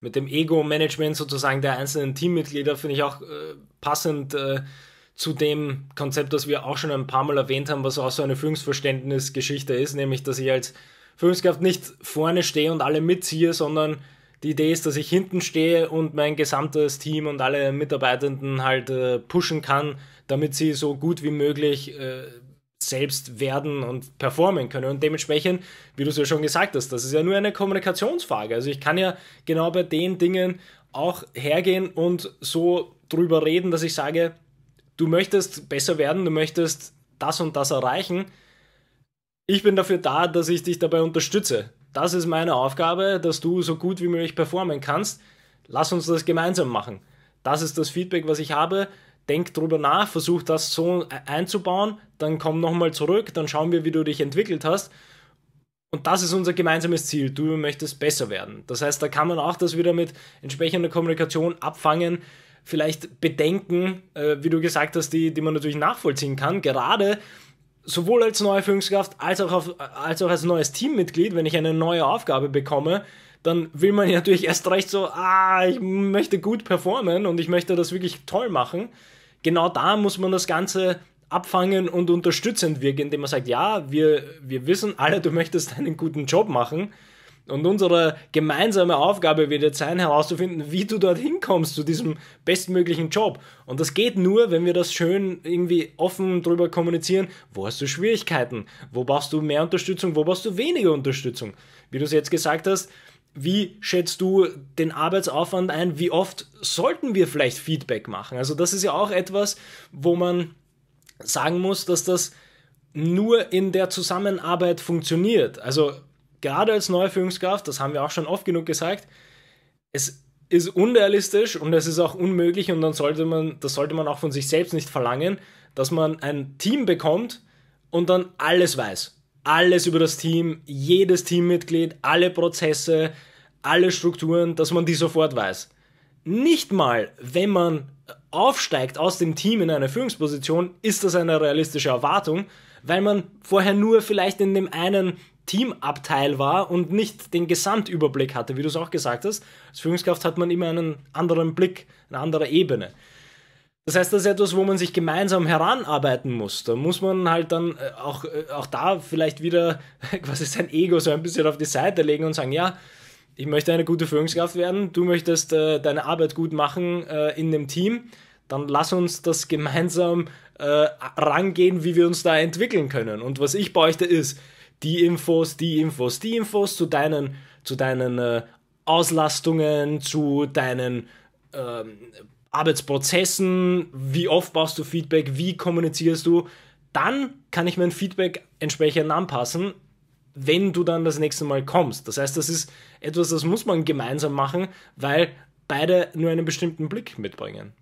mit dem Ego-Management sozusagen der einzelnen Teammitglieder finde ich auch äh, passend äh, zu dem Konzept, das wir auch schon ein paar Mal erwähnt haben, was auch so eine Führungsverständnisgeschichte ist, nämlich dass ich als Führungskraft nicht vorne stehe und alle mitziehe, sondern die Idee ist, dass ich hinten stehe und mein gesamtes Team und alle Mitarbeitenden halt äh, pushen kann, damit sie so gut wie möglich äh, selbst werden und performen können. Und dementsprechend, wie du es ja schon gesagt hast, das ist ja nur eine Kommunikationsfrage. Also ich kann ja genau bei den Dingen auch hergehen und so drüber reden, dass ich sage, du möchtest besser werden, du möchtest das und das erreichen. Ich bin dafür da, dass ich dich dabei unterstütze. Das ist meine Aufgabe, dass du so gut wie möglich performen kannst. Lass uns das gemeinsam machen. Das ist das Feedback, was ich habe denk drüber nach, versuch das so e- einzubauen, dann komm nochmal zurück, dann schauen wir, wie du dich entwickelt hast. Und das ist unser gemeinsames Ziel. Du möchtest besser werden. Das heißt, da kann man auch das wieder mit entsprechender Kommunikation abfangen. Vielleicht Bedenken, äh, wie du gesagt hast, die, die man natürlich nachvollziehen kann. Gerade sowohl als neue Führungskraft als auch, auf, äh, als auch als neues Teammitglied, wenn ich eine neue Aufgabe bekomme, dann will man ja natürlich erst recht so, ah, ich möchte gut performen und ich möchte das wirklich toll machen. Genau da muss man das Ganze abfangen und unterstützend wirken, indem man sagt, ja, wir, wir wissen alle, du möchtest einen guten Job machen. Und unsere gemeinsame Aufgabe wird jetzt sein, herauszufinden, wie du dorthin kommst zu diesem bestmöglichen Job. Und das geht nur, wenn wir das schön irgendwie offen drüber kommunizieren. Wo hast du Schwierigkeiten? Wo brauchst du mehr Unterstützung? Wo brauchst du weniger Unterstützung? Wie du es jetzt gesagt hast, wie schätzt du den Arbeitsaufwand ein? Wie oft sollten wir vielleicht Feedback machen? Also das ist ja auch etwas, wo man sagen muss, dass das nur in der Zusammenarbeit funktioniert. Also gerade als neue Führungskraft, das haben wir auch schon oft genug gesagt, es ist unrealistisch und es ist auch unmöglich und dann sollte man, das sollte man auch von sich selbst nicht verlangen, dass man ein Team bekommt und dann alles weiß alles über das Team, jedes Teammitglied, alle Prozesse, alle Strukturen, dass man die sofort weiß. Nicht mal, wenn man aufsteigt aus dem Team in eine Führungsposition, ist das eine realistische Erwartung, weil man vorher nur vielleicht in dem einen Teamabteil war und nicht den Gesamtüberblick hatte, wie du es auch gesagt hast. Als Führungskraft hat man immer einen anderen Blick, eine andere Ebene. Das heißt, das ist etwas, wo man sich gemeinsam heranarbeiten muss. Da muss man halt dann äh, auch, äh, auch da vielleicht wieder quasi sein Ego so ein bisschen auf die Seite legen und sagen, ja, ich möchte eine gute Führungskraft werden, du möchtest äh, deine Arbeit gut machen äh, in dem Team, dann lass uns das gemeinsam äh, rangehen, wie wir uns da entwickeln können. Und was ich bräuchte ist die Infos, die Infos, die Infos zu deinen, zu deinen äh, Auslastungen, zu deinen ähm, Arbeitsprozessen, wie oft brauchst du Feedback, wie kommunizierst du, dann kann ich mein Feedback entsprechend anpassen, wenn du dann das nächste Mal kommst. Das heißt, das ist etwas, das muss man gemeinsam machen, weil beide nur einen bestimmten Blick mitbringen.